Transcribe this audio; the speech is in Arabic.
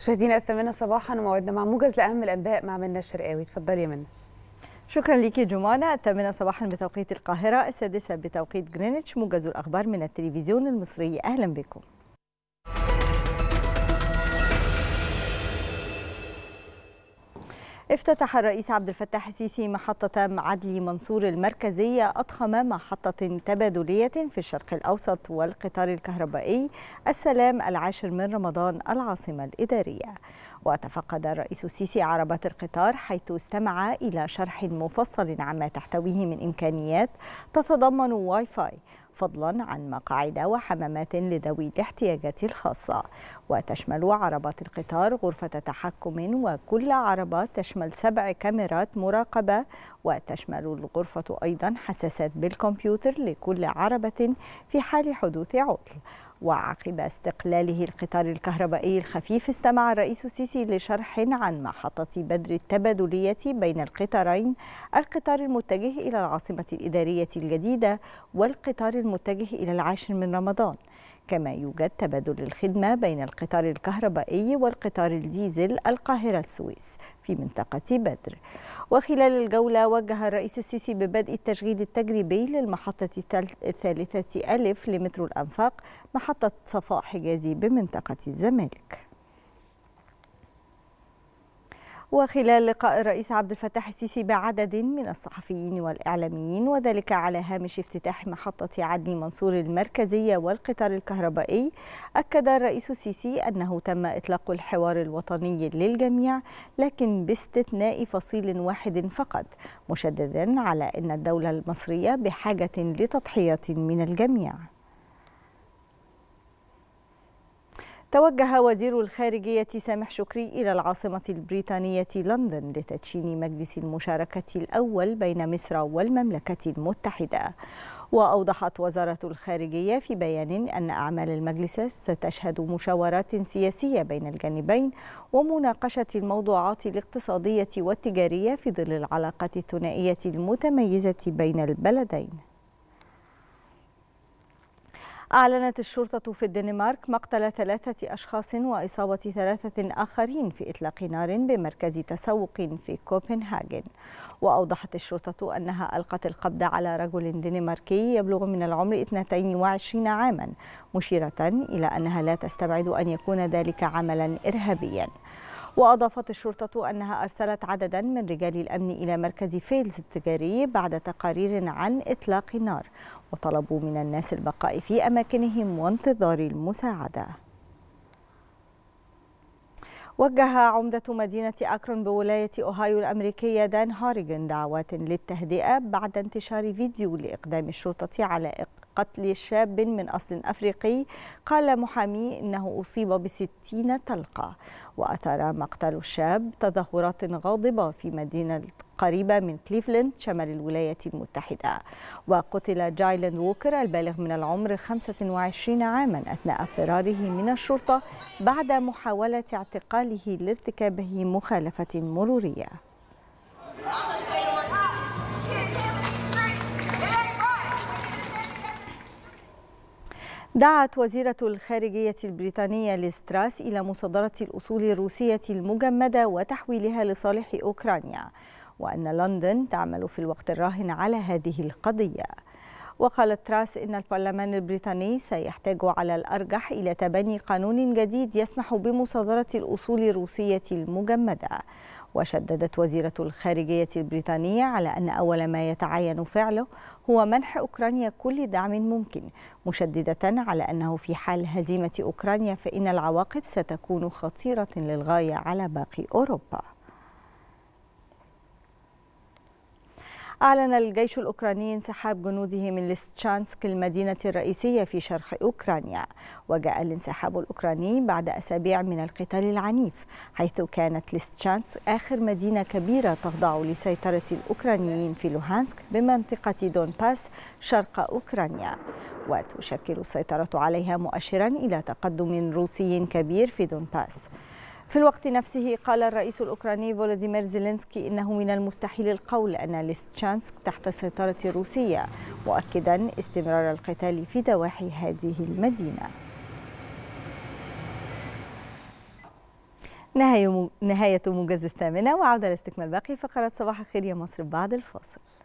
مشاهدينا الثامنة صباحا وموعدنا مع موجز لأهم الأنباء مع منى الشرقاوي اتفضلي يا منى شكرا ليكي جمانة الثامنة صباحا بتوقيت القاهرة السادسة بتوقيت جرينتش موجز الأخبار من التلفزيون المصري أهلا بكم افتتح الرئيس عبد الفتاح السيسي محطة عدلي منصور المركزية أضخم محطة تبادلية في الشرق الأوسط والقطار الكهربائي السلام العاشر من رمضان العاصمة الإدارية وتفقد الرئيس السيسي عربات القطار حيث استمع إلى شرح مفصل عما تحتويه من إمكانيات تتضمن واي فاي فضلا عن مقاعد وحمامات لذوي الاحتياجات الخاصة وتشمل عربات القطار غرفة تحكم وكل عربة تشمل سبع كاميرات مراقبة وتشمل الغرفة أيضا حساسات بالكمبيوتر لكل عربة في حال حدوث عطل وعقب استقلاله القطار الكهربائي الخفيف استمع الرئيس السيسي لشرح عن محطة بدر التبادلية بين القطارين القطار المتجه إلى العاصمة الإدارية الجديدة والقطار المتجه إلى العاشر من رمضان كما يوجد تبادل الخدمة بين القطار الكهربائي والقطار الديزل القاهرة السويس في منطقة بدر وخلال الجولة وجه الرئيس السيسي ببدء التشغيل التجريبي للمحطة الثالثة ألف لمترو الأنفاق محطة صفاء حجازي بمنطقة الزمالك وخلال لقاء الرئيس عبد الفتاح السيسي بعدد من الصحفيين والإعلاميين وذلك على هامش افتتاح محطة عدن منصور المركزية والقطار الكهربائي أكد الرئيس السيسي أنه تم إطلاق الحوار الوطني للجميع لكن باستثناء فصيل واحد فقط مشددا على أن الدولة المصرية بحاجة لتضحية من الجميع توجه وزير الخارجية سامح شكري إلى العاصمة البريطانية لندن لتدشين مجلس المشاركة الأول بين مصر والمملكة المتحدة وأوضحت وزارة الخارجية في بيان أن أعمال المجلس ستشهد مشاورات سياسية بين الجانبين ومناقشة الموضوعات الاقتصادية والتجارية في ظل العلاقات الثنائية المتميزة بين البلدين أعلنت الشرطة في الدنمارك مقتل ثلاثة أشخاص وإصابة ثلاثة آخرين في إطلاق نار بمركز تسوق في كوبنهاجن وأوضحت الشرطة أنها ألقت القبض على رجل دنماركي يبلغ من العمر 22 عاما مشيرة إلى أنها لا تستبعد أن يكون ذلك عملا إرهابيا وأضافت الشرطة أنها أرسلت عددا من رجال الأمن إلى مركز فيلز التجاري بعد تقارير عن إطلاق نار وطلبوا من الناس البقاء في أماكنهم وانتظار المساعدة وجه عمدة مدينة أكرون بولاية أوهايو الأمريكية دان هاريجن دعوات للتهدئة بعد انتشار فيديو لإقدام الشرطة على قتل شاب من أصل أفريقي قال محامي إنه أصيب بستين طلقة وأثار مقتل الشاب تظاهرات غاضبة في مدينة قريبة من كليفلاند شمال الولايات المتحدة وقتل جايلاند ووكر البالغ من العمر 25 عاما أثناء فراره من الشرطة بعد محاولة اعتقاله لارتكابه مخالفة مرورية دعت وزيرة الخارجية البريطانية ليستراس إلى مصادرة الأصول الروسية المجمدة وتحويلها لصالح أوكرانيا وأن لندن تعمل في الوقت الراهن على هذه القضية وقالت تراس إن البرلمان البريطاني سيحتاج على الأرجح إلى تبني قانون جديد يسمح بمصادرة الأصول الروسية المجمدة وشددت وزيرة الخارجية البريطانية على أن أول ما يتعين فعله هو منح أوكرانيا كل دعم ممكن مشددة على أنه في حال هزيمة أوكرانيا فإن العواقب ستكون خطيرة للغاية على باقي أوروبا أعلن الجيش الأوكراني انسحاب جنوده من ليستشانسك المدينة الرئيسية في شرق أوكرانيا وجاء الانسحاب الأوكراني بعد أسابيع من القتال العنيف حيث كانت ليستشانسك آخر مدينة كبيرة تخضع لسيطرة الأوكرانيين في لوهانسك بمنطقة دونباس شرق أوكرانيا وتشكل السيطرة عليها مؤشرا إلى تقدم روسي كبير في دونباس في الوقت نفسه قال الرئيس الأوكراني فولاديمير زيلينسكي إنه من المستحيل القول أن ليستشانسك تحت السيطرة الروسية مؤكدا استمرار القتال في دواحي هذه المدينة نهاية موجز الثامنة وعودة لاستكمال باقي فقرات صباح الخير يا مصر بعد الفاصل